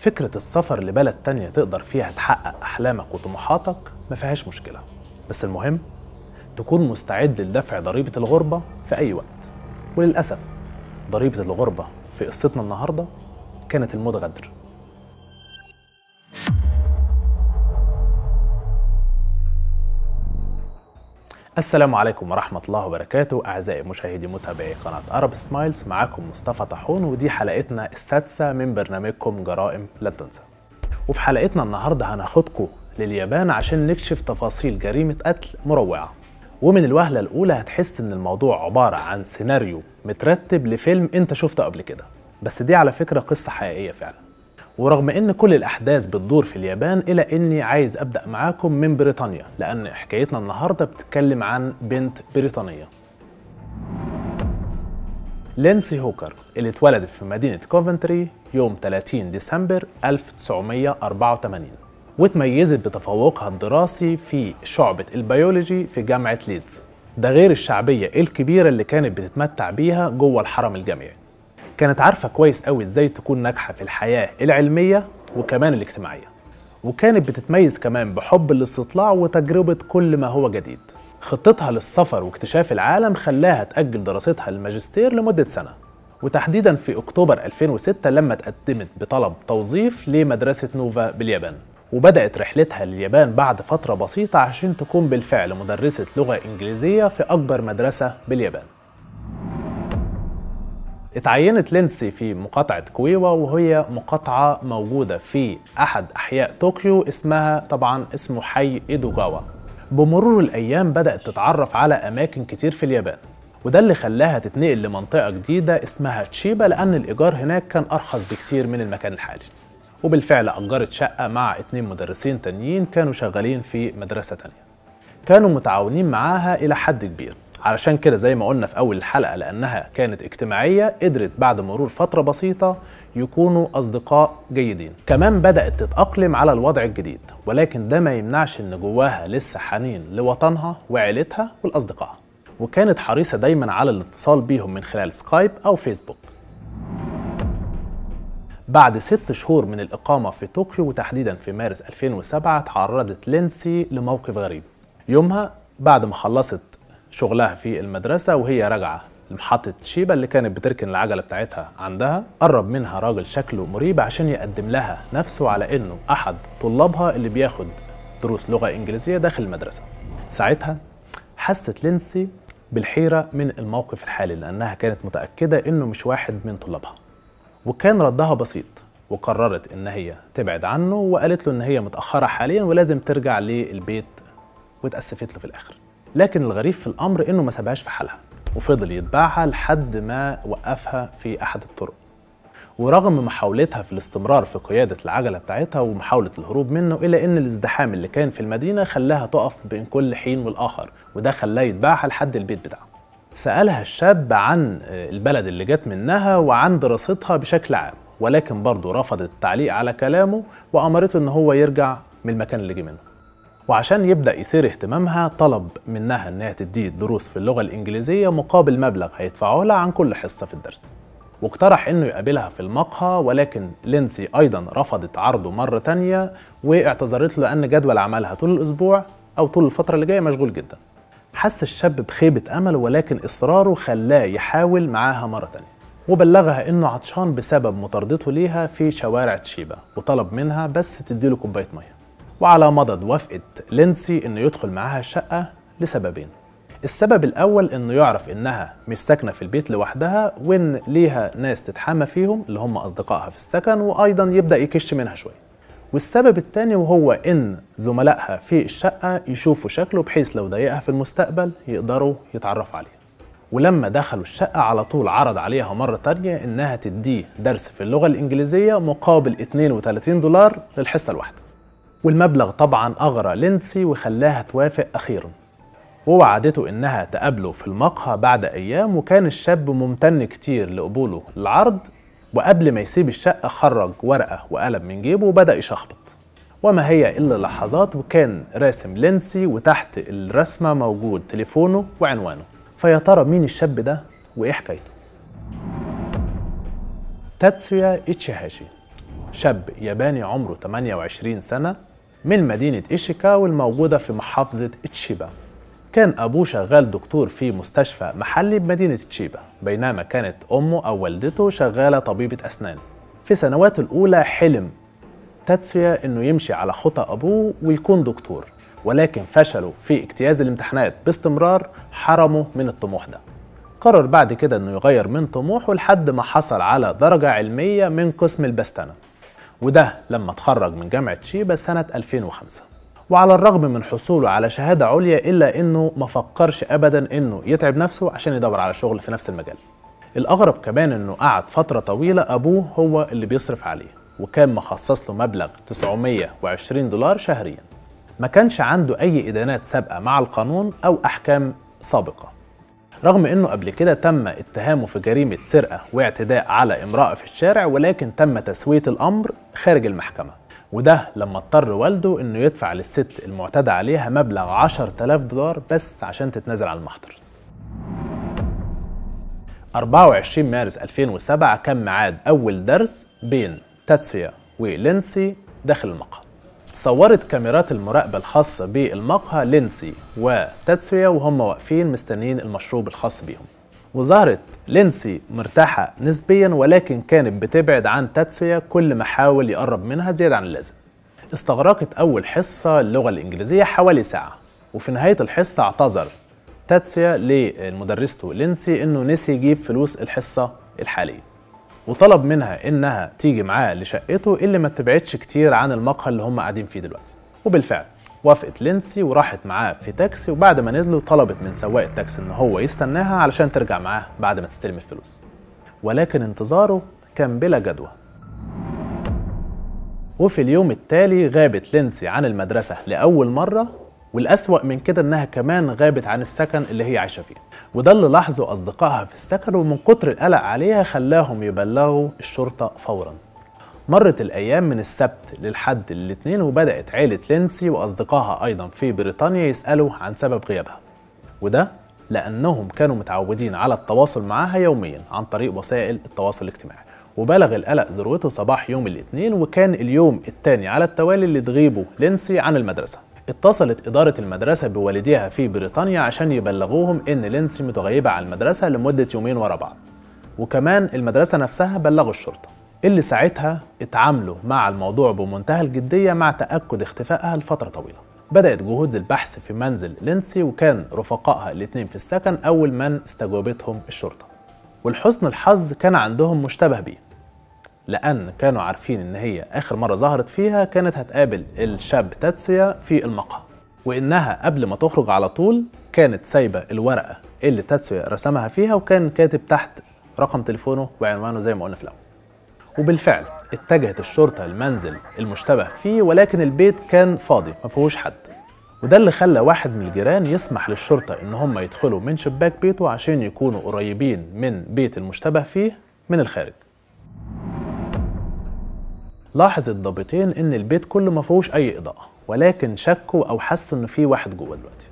فكرة السفر لبلد تانية تقدر فيها تحقق أحلامك وطموحاتك ما فيهاش مشكلة بس المهم تكون مستعد لدفع ضريبة الغربة في أي وقت وللأسف ضريبة الغربة في قصتنا النهاردة كانت الموت غدر السلام عليكم ورحمة الله وبركاته أعزائي مشاهدي متابعي قناة أرب سمايلز معاكم مصطفى طحون ودي حلقتنا السادسة من برنامجكم جرائم لا تنسى وفي حلقتنا النهاردة هناخدكم لليابان عشان نكشف تفاصيل جريمة قتل مروعة ومن الوهلة الأولى هتحس إن الموضوع عبارة عن سيناريو مترتب لفيلم أنت شفته قبل كده بس دي على فكرة قصة حقيقية فعلا ورغم ان كل الاحداث بتدور في اليابان الا اني عايز ابدا معاكم من بريطانيا لان حكايتنا النهارده بتتكلم عن بنت بريطانيه لينسي هوكر اللي اتولدت في مدينة كوفنتري يوم 30 ديسمبر 1984 وتميزت بتفوقها الدراسي في شعبة البيولوجي في جامعة ليدز ده غير الشعبية الكبيرة اللي كانت بتتمتع بيها جوه الحرم الجامعي كانت عارفه كويس قوي ازاي تكون ناجحه في الحياه العلميه وكمان الاجتماعيه وكانت بتتميز كمان بحب الاستطلاع وتجربه كل ما هو جديد خطتها للسفر واكتشاف العالم خلاها تأجل دراستها للماجستير لمدة سنة وتحديدا في أكتوبر 2006 لما تقدمت بطلب توظيف لمدرسة نوفا باليابان وبدأت رحلتها لليابان بعد فترة بسيطة عشان تكون بالفعل مدرسة لغة إنجليزية في أكبر مدرسة باليابان اتعينت لينسي في مقاطعة كويوا وهي مقاطعة موجودة في أحد أحياء طوكيو اسمها طبعا اسمه حي إيدوغاوا بمرور الأيام بدأت تتعرف على أماكن كتير في اليابان وده اللي خلاها تتنقل لمنطقة جديدة اسمها تشيبا لأن الإيجار هناك كان أرخص بكتير من المكان الحالي وبالفعل أجرت شقة مع اتنين مدرسين تانيين كانوا شغالين في مدرسة تانية كانوا متعاونين معاها إلى حد كبير علشان كده زي ما قلنا في أول الحلقة لأنها كانت اجتماعية قدرت بعد مرور فترة بسيطة يكونوا أصدقاء جيدين كمان بدأت تتأقلم على الوضع الجديد ولكن ده ما يمنعش إن جواها لسه حنين لوطنها وعيلتها والأصدقاء وكانت حريصة دايما على الاتصال بيهم من خلال سكايب أو فيسبوك بعد ست شهور من الإقامة في طوكيو وتحديدا في مارس 2007 تعرضت لينسي لموقف غريب يومها بعد ما خلصت شغلها في المدرسة وهي راجعة لمحطة شيبة اللي كانت بتركن العجلة بتاعتها عندها قرب منها راجل شكله مريب عشان يقدم لها نفسه على إنه أحد طلابها اللي بياخد دروس لغة إنجليزية داخل المدرسة ساعتها حست لينسي بالحيرة من الموقف الحالي لأنها كانت متأكدة إنه مش واحد من طلابها وكان ردها بسيط وقررت إن هي تبعد عنه وقالت له إن هي متأخرة حاليا ولازم ترجع للبيت واتأسفت له في الآخر لكن الغريب في الامر انه ما سابهاش في حالها وفضل يتبعها لحد ما وقفها في احد الطرق ورغم محاولتها في الاستمرار في قيادة العجلة بتاعتها ومحاولة الهروب منه إلا إن الازدحام اللي كان في المدينة خلاها تقف بين كل حين والآخر وده خلاه يتباعها لحد البيت بتاعه سألها الشاب عن آه، البلد اللي جت منها وعن دراستها بشكل عام ولكن برضه رفضت التعليق على كلامه وأمرته إن هو يرجع من المكان اللي جه منه وعشان يبدأ يثير اهتمامها طلب منها إنها تديه دروس في اللغة الإنجليزية مقابل مبلغ هيدفعه لها عن كل حصة في الدرس واقترح انه يقابلها في المقهى ولكن لينسي ايضا رفضت عرضه مره تانية واعتذرت له ان جدول عملها طول الاسبوع او طول الفتره اللي جايه مشغول جدا حس الشاب بخيبه امل ولكن اصراره خلاه يحاول معاها مره تانية وبلغها انه عطشان بسبب مطاردته ليها في شوارع تشيبا وطلب منها بس تديله كوبايه ميه وعلى مضض وافقت لينسي انه يدخل معاها الشقة لسببين السبب الأول إنه يعرف إنها مش ساكنة في البيت لوحدها وإن ليها ناس تتحامى فيهم اللي هم أصدقائها في السكن وأيضا يبدأ يكش منها شوية. والسبب الثاني وهو إن زملائها في الشقة يشوفوا شكله بحيث لو ضايقها في المستقبل يقدروا يتعرفوا عليه. ولما دخلوا الشقة على طول عرض عليها مرة تانية إنها تديه درس في اللغة الإنجليزية مقابل 32 دولار للحصة الواحدة. والمبلغ طبعا أغرى لينسي وخلاها توافق أخيرا ووعدته إنها تقابله في المقهى بعد أيام وكان الشاب ممتن كتير لقبوله للعرض وقبل ما يسيب الشقة خرج ورقة وقلم من جيبه وبدأ يشخبط وما هي إلا لحظات وكان راسم لينسي وتحت الرسمة موجود تليفونه وعنوانه فيا ترى مين الشاب ده وإيه حكايته تاتسويا إيتشيهاشي شاب ياباني عمره 28 سنة من مدينة إيشيكاوا الموجودة في محافظة تشيبا كان أبوه شغال دكتور في مستشفى محلي بمدينة تشيبا بينما كانت أمه أو والدته شغالة طبيبة أسنان في سنوات الأولى حلم تاتسويا إنه يمشي على خطى أبوه ويكون دكتور ولكن فشله في اجتياز الامتحانات باستمرار حرمه من الطموح ده قرر بعد كده انه يغير من طموحه لحد ما حصل على درجة علمية من قسم البستنة وده لما اتخرج من جامعة شيبة سنة 2005 وعلى الرغم من حصوله على شهادة عليا إلا إنه ما فكرش أبدا إنه يتعب نفسه عشان يدور على شغل في نفس المجال الأغرب كمان إنه قعد فترة طويلة أبوه هو اللي بيصرف عليه وكان مخصص له مبلغ 920 دولار شهريا ما كانش عنده أي إدانات سابقة مع القانون أو أحكام سابقة رغم انه قبل كده تم اتهامه في جريمه سرقه واعتداء على امراه في الشارع ولكن تم تسويه الامر خارج المحكمه وده لما اضطر والده انه يدفع للست المعتدى عليها مبلغ 10000 دولار بس عشان تتنازل عن المحضر 24 مارس 2007 كان ميعاد اول درس بين تاتسيا ولينسي داخل المقهى صورت كاميرات المراقبة الخاصة بالمقهى لينسي وتاتسويا وهم واقفين مستنيين المشروب الخاص بيهم وظهرت لينسي مرتاحة نسبيا ولكن كانت بتبعد عن تاتسويا كل ما حاول يقرب منها زيادة عن اللازم استغرقت أول حصة اللغة الإنجليزية حوالي ساعة وفي نهاية الحصة اعتذر تاتسويا لمدرسته لينسي إنه نسي يجيب فلوس الحصة الحالية وطلب منها انها تيجي معاه لشقته اللي ما تبعدش كتير عن المقهى اللي هم قاعدين فيه دلوقتي وبالفعل وافقت لينسي وراحت معاه في تاكسي وبعد ما نزلوا طلبت من سواق التاكسي ان هو يستناها علشان ترجع معاه بعد ما تستلم الفلوس ولكن انتظاره كان بلا جدوى وفي اليوم التالي غابت لينسي عن المدرسة لأول مرة والأسوأ من كده إنها كمان غابت عن السكن اللي هي عايشة فيه وده اللي لاحظه أصدقائها في السكن ومن كتر القلق عليها خلاهم يبلغوا الشرطة فوراً مرت الأيام من السبت للحد الاثنين وبدأت عيلة لينسي وأصدقائها أيضا في بريطانيا يسألوا عن سبب غيابها وده لأنهم كانوا متعودين على التواصل معاها يوميا عن طريق وسائل التواصل الاجتماعي وبلغ القلق ذروته صباح يوم الاثنين وكان اليوم الثاني على التوالي اللي تغيبه لينسي عن المدرسة اتصلت إدارة المدرسة بوالديها في بريطانيا عشان يبلغوهم إن لينسي متغيبة عن المدرسة لمدة يومين ورا بعض وكمان المدرسة نفسها بلغوا الشرطة اللي ساعتها اتعاملوا مع الموضوع بمنتهى الجدية مع تأكد اختفائها لفترة طويلة بدأت جهود البحث في منزل لينسي وكان رفقائها الاتنين في السكن أول من استجوبتهم الشرطة ولحسن الحظ كان عندهم مشتبه بيه لان كانوا عارفين ان هي اخر مره ظهرت فيها كانت هتقابل الشاب تاتسويا في المقهى وانها قبل ما تخرج على طول كانت سايبه الورقه اللي تاتسويا رسمها فيها وكان كاتب تحت رقم تليفونه وعنوانه زي ما قلنا في الاول وبالفعل اتجهت الشرطه المنزل المشتبه فيه ولكن البيت كان فاضي ما فيهوش حد وده اللي خلى واحد من الجيران يسمح للشرطه ان هم يدخلوا من شباك بيته عشان يكونوا قريبين من بيت المشتبه فيه من الخارج لاحظ الضابطين ان البيت كله ما فيهوش اي اضاءه ولكن شكوا او حسوا ان في واحد جوه دلوقتي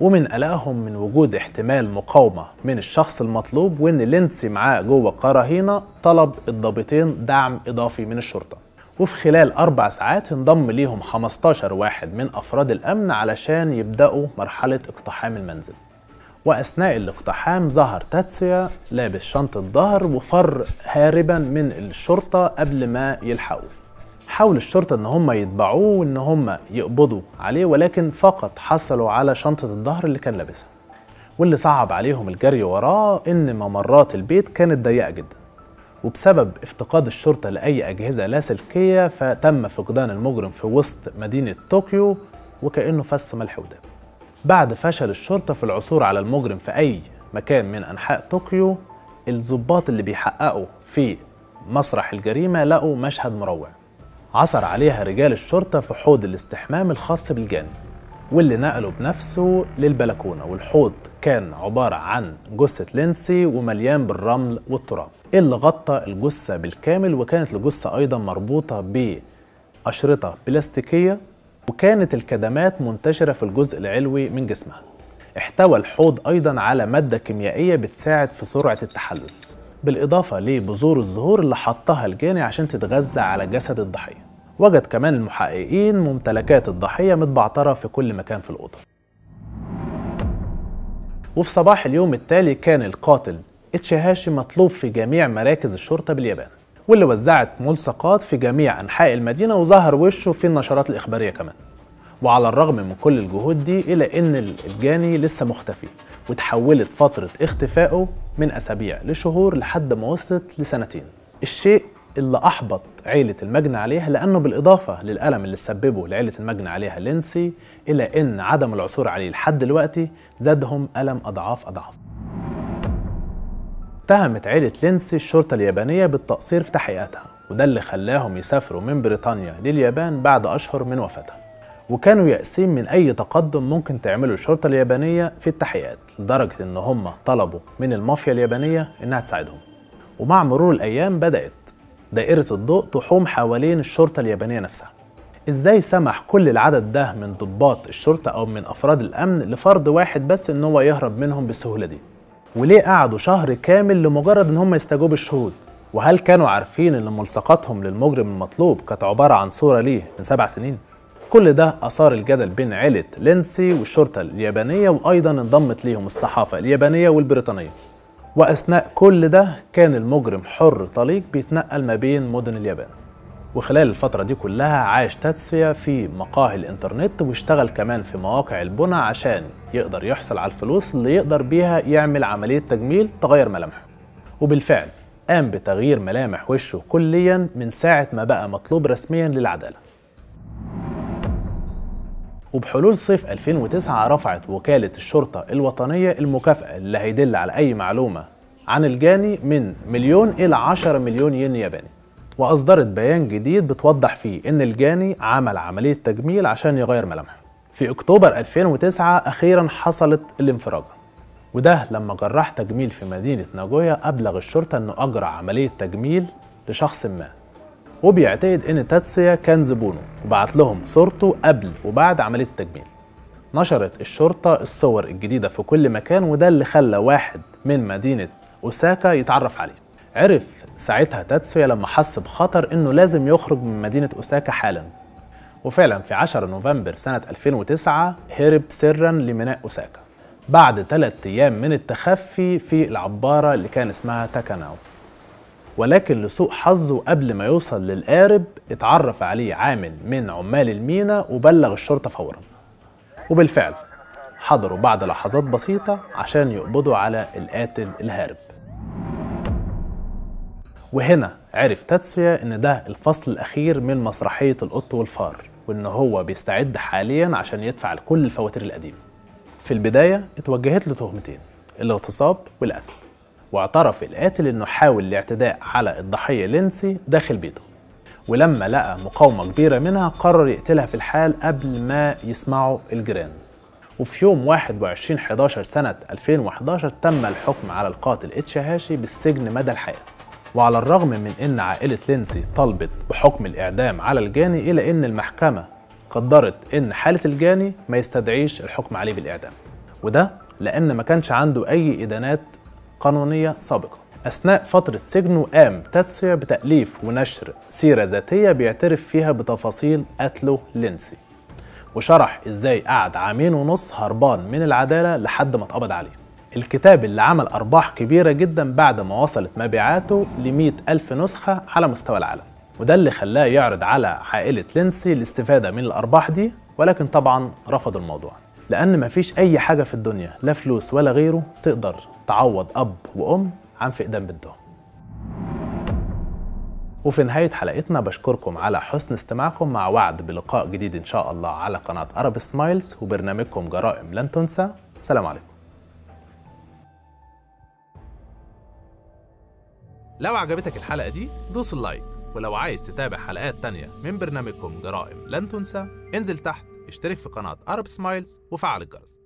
ومن قلقهم من وجود احتمال مقاومه من الشخص المطلوب وان لينسي معاه جوه القراهينه طلب الضابطين دعم اضافي من الشرطه وفي خلال أربع ساعات انضم ليهم 15 واحد من أفراد الأمن علشان يبدأوا مرحلة اقتحام المنزل وأثناء الاقتحام ظهر تاتسيا لابس شنطة ظهر وفر هاربا من الشرطة قبل ما يلحقوه حاول الشرطة ان هم يتبعوه وان هم يقبضوا عليه ولكن فقط حصلوا على شنطة الظهر اللي كان لابسها واللي صعب عليهم الجري وراه ان ممرات البيت كانت ضيقة جدا وبسبب افتقاد الشرطة لأي أجهزة لاسلكية فتم فقدان المجرم في وسط مدينة طوكيو وكأنه فس ملح وداب بعد فشل الشرطة في العثور على المجرم في أي مكان من أنحاء طوكيو الضباط اللي بيحققوا في مسرح الجريمة لقوا مشهد مروع عثر عليها رجال الشرطة في حوض الاستحمام الخاص بالجاني واللي نقله بنفسه للبلكونة والحوض كان عبارة عن جثة لينسي ومليان بالرمل والتراب إيه اللي غطى الجثة بالكامل وكانت الجثة أيضا مربوطة بأشرطة بلاستيكية وكانت الكدمات منتشرة في الجزء العلوي من جسمها احتوى الحوض أيضا على مادة كيميائية بتساعد في سرعة التحلل بالإضافة لبذور الزهور اللي حطها الجاني عشان تتغذى على جسد الضحية وجد كمان المحققين ممتلكات الضحية متبعترة في كل مكان في الأوضة وفي صباح اليوم التالي كان القاتل اتشهاشي مطلوب في جميع مراكز الشرطة باليابان واللي وزعت ملصقات في جميع أنحاء المدينة وظهر وشه في النشرات الإخبارية كمان وعلى الرغم من كل الجهود دي إلى أن الجاني لسه مختفي وتحولت فترة اختفائه من أسابيع لشهور لحد ما وصلت لسنتين الشيء اللي أحبط عيلة المجني عليها لأنه بالإضافة للألم اللي سببه لعيلة المجني عليها لينسي إلى أن عدم العثور عليه لحد دلوقتي زادهم ألم أضعاف أضعاف اتهمت عيلة لينسي الشرطة اليابانية بالتقصير في تحقيقاتها وده اللي خلاهم يسافروا من بريطانيا لليابان بعد أشهر من وفاتها وكانوا يائسين من أي تقدم ممكن تعمله الشرطة اليابانية في التحقيقات لدرجة إن هم طلبوا من المافيا اليابانية إنها تساعدهم ومع مرور الأيام بدأت دائرة الضوء تحوم حوالين الشرطة اليابانية نفسها ازاي سمح كل العدد ده من ضباط الشرطة او من افراد الامن لفرد واحد بس ان هو يهرب منهم بالسهولة دي وليه قعدوا شهر كامل لمجرد ان هم يستجوبوا الشهود وهل كانوا عارفين ان ملصقاتهم للمجرم المطلوب كانت عباره عن صوره ليه من سبع سنين كل ده اثار الجدل بين عيله لينسي والشرطه اليابانيه وايضا انضمت ليهم الصحافه اليابانيه والبريطانيه واثناء كل ده كان المجرم حر طليق بيتنقل ما بين مدن اليابان وخلال الفترة دي كلها عاش تاتسويا في مقاهي الإنترنت واشتغل كمان في مواقع البنى عشان يقدر يحصل على الفلوس اللي يقدر بيها يعمل عملية تجميل تغير ملامحه وبالفعل قام بتغيير ملامح وشه كليا من ساعة ما بقى مطلوب رسميا للعدالة وبحلول صيف 2009 رفعت وكالة الشرطة الوطنية المكافأة اللي هيدل على أي معلومة عن الجاني من مليون إلى 10 مليون ين ياباني وأصدرت بيان جديد بتوضح فيه إن الجاني عمل عملية تجميل عشان يغير ملامحه في أكتوبر 2009 أخيرا حصلت الانفراجة وده لما جراح تجميل في مدينة ناجويا أبلغ الشرطة إنه أجرى عملية تجميل لشخص ما وبيعتقد إن تاتسيا كان زبونه وبعت لهم صورته قبل وبعد عملية التجميل نشرت الشرطة الصور الجديدة في كل مكان وده اللي خلى واحد من مدينة أوساكا يتعرف عليه عرف ساعتها تاتسويا لما حس بخطر انه لازم يخرج من مدينة اوساكا حالا وفعلا في 10 نوفمبر سنة 2009 هرب سرا لميناء اوساكا بعد ثلاثة ايام من التخفي في العبارة اللي كان اسمها تاكاناو ولكن لسوء حظه قبل ما يوصل للقارب اتعرف عليه عامل من عمال المينا وبلغ الشرطة فورا وبالفعل حضروا بعد لحظات بسيطة عشان يقبضوا على القاتل الهارب وهنا عرف تاتسويا ان ده الفصل الاخير من مسرحيه القط والفار وان هو بيستعد حاليا عشان يدفع لكل الفواتير القديمه في البدايه اتوجهت له تهمتين الاغتصاب والقتل واعترف القاتل انه حاول الاعتداء على الضحيه لينسي داخل بيته ولما لقى مقاومه كبيره منها قرر يقتلها في الحال قبل ما يسمعوا الجيران وفي يوم 21 11 سنة 2011 تم الحكم على القاتل اتشهاشي بالسجن مدى الحياة وعلى الرغم من أن عائلة لينسي طلبت بحكم الإعدام على الجاني إلا أن المحكمة قدرت أن حالة الجاني ما يستدعيش الحكم عليه بالإعدام وده لأن ما كانش عنده أي إدانات قانونية سابقة أثناء فترة سجنه قام تاتسويا بتأليف ونشر سيرة ذاتية بيعترف فيها بتفاصيل قتله لينسي وشرح إزاي قعد عامين ونص هربان من العدالة لحد ما اتقبض عليه الكتاب اللي عمل أرباح كبيرة جدا بعد ما وصلت مبيعاته ل ألف نسخة على مستوى العالم وده اللي خلاه يعرض على عائلة لينسي الاستفادة من الأرباح دي ولكن طبعا رفضوا الموضوع لأن مفيش أي حاجة في الدنيا لا فلوس ولا غيره تقدر تعوض أب وأم عن فقدان بنتهم وفي نهاية حلقتنا بشكركم على حسن استماعكم مع وعد بلقاء جديد إن شاء الله على قناة أرب سمايلز وبرنامجكم جرائم لن تنسى سلام عليكم لو عجبتك الحلقة دي دوس اللايك ولو عايز تتابع حلقات تانية من برنامجكم جرائم لن تنسى انزل تحت اشترك في قناة أرب سمايلز وفعل الجرس